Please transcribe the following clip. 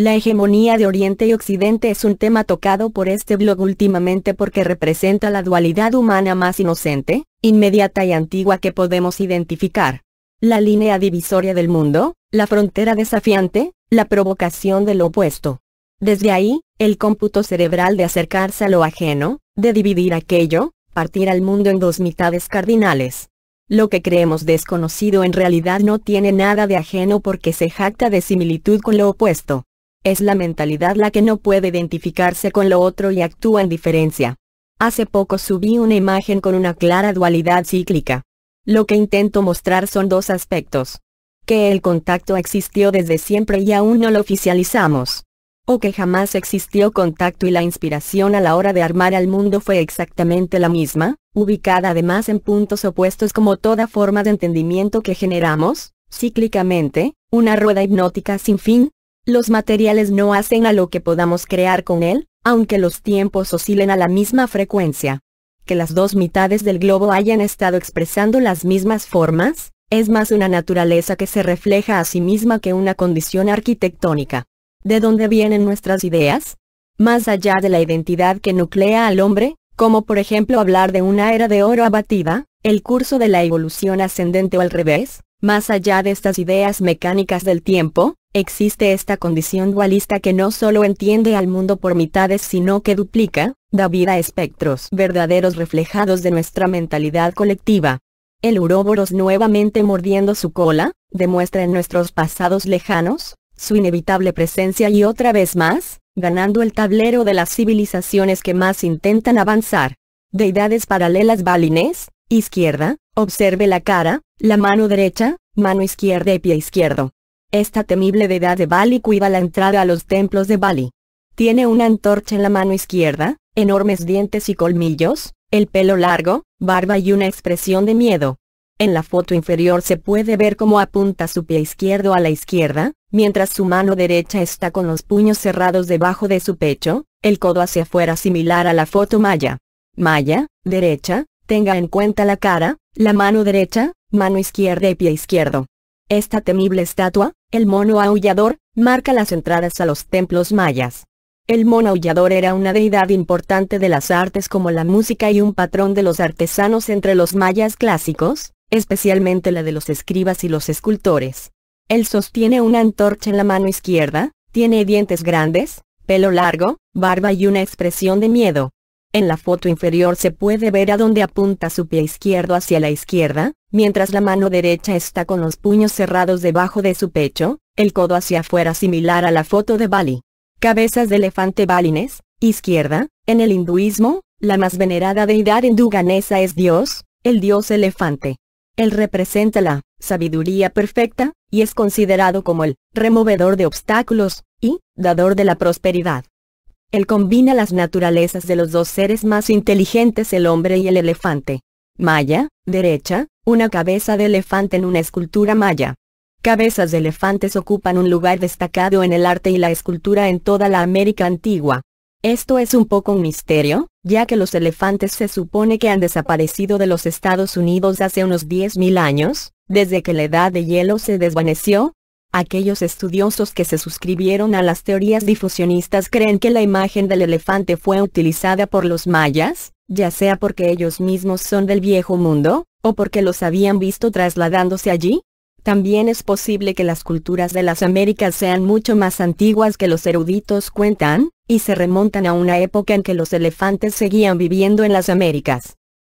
La hegemonía de Oriente y Occidente es un tema tocado por este blog últimamente porque representa la dualidad humana más inocente, inmediata y antigua que podemos identificar. La línea divisoria del mundo, la frontera desafiante, la provocación del lo opuesto. Desde ahí, el cómputo cerebral de acercarse a lo ajeno, de dividir aquello, partir al mundo en dos mitades cardinales. Lo que creemos desconocido en realidad no tiene nada de ajeno porque se jacta de similitud con lo opuesto. Es la mentalidad la que no puede identificarse con lo otro y actúa en diferencia. Hace poco subí una imagen con una clara dualidad cíclica. Lo que intento mostrar son dos aspectos. Que el contacto existió desde siempre y aún no lo oficializamos. O que jamás existió contacto y la inspiración a la hora de armar al mundo fue exactamente la misma, ubicada además en puntos opuestos como toda forma de entendimiento que generamos, cíclicamente, una rueda hipnótica sin fin, los materiales no hacen a lo que podamos crear con él, aunque los tiempos oscilen a la misma frecuencia. Que las dos mitades del globo hayan estado expresando las mismas formas, es más una naturaleza que se refleja a sí misma que una condición arquitectónica. ¿De dónde vienen nuestras ideas? Más allá de la identidad que nuclea al hombre, como por ejemplo hablar de una era de oro abatida, el curso de la evolución ascendente o al revés, más allá de estas ideas mecánicas del tiempo, Existe esta condición dualista que no solo entiende al mundo por mitades sino que duplica, da vida a espectros verdaderos reflejados de nuestra mentalidad colectiva. El Uroboros nuevamente mordiendo su cola, demuestra en nuestros pasados lejanos, su inevitable presencia y otra vez más, ganando el tablero de las civilizaciones que más intentan avanzar. Deidades paralelas balines, izquierda, observe la cara, la mano derecha, mano izquierda y pie izquierdo. Esta temible deidad de Bali cuida la entrada a los templos de Bali. Tiene una antorcha en la mano izquierda, enormes dientes y colmillos, el pelo largo, barba y una expresión de miedo. En la foto inferior se puede ver cómo apunta su pie izquierdo a la izquierda, mientras su mano derecha está con los puños cerrados debajo de su pecho, el codo hacia afuera similar a la foto maya. Maya, derecha, tenga en cuenta la cara, la mano derecha, mano izquierda y pie izquierdo. Esta temible estatua, el mono aullador, marca las entradas a los templos mayas. El mono aullador era una deidad importante de las artes como la música y un patrón de los artesanos entre los mayas clásicos, especialmente la de los escribas y los escultores. Él sostiene una antorcha en la mano izquierda, tiene dientes grandes, pelo largo, barba y una expresión de miedo. En la foto inferior se puede ver a dónde apunta su pie izquierdo hacia la izquierda, mientras la mano derecha está con los puños cerrados debajo de su pecho, el codo hacia afuera similar a la foto de Bali. Cabezas de elefante balines, izquierda, en el hinduismo, la más venerada deidad hindú es Dios, el dios elefante. Él representa la sabiduría perfecta, y es considerado como el removedor de obstáculos, y dador de la prosperidad. Él combina las naturalezas de los dos seres más inteligentes el hombre y el elefante. Maya, derecha, una cabeza de elefante en una escultura maya. Cabezas de elefantes ocupan un lugar destacado en el arte y la escultura en toda la América antigua. Esto es un poco un misterio, ya que los elefantes se supone que han desaparecido de los Estados Unidos hace unos 10.000 años, desde que la edad de hielo se desvaneció, Aquellos estudiosos que se suscribieron a las teorías difusionistas creen que la imagen del elefante fue utilizada por los mayas, ya sea porque ellos mismos son del viejo mundo, o porque los habían visto trasladándose allí. También es posible que las culturas de las Américas sean mucho más antiguas que los eruditos cuentan, y se remontan a una época en que los elefantes seguían viviendo en las Américas.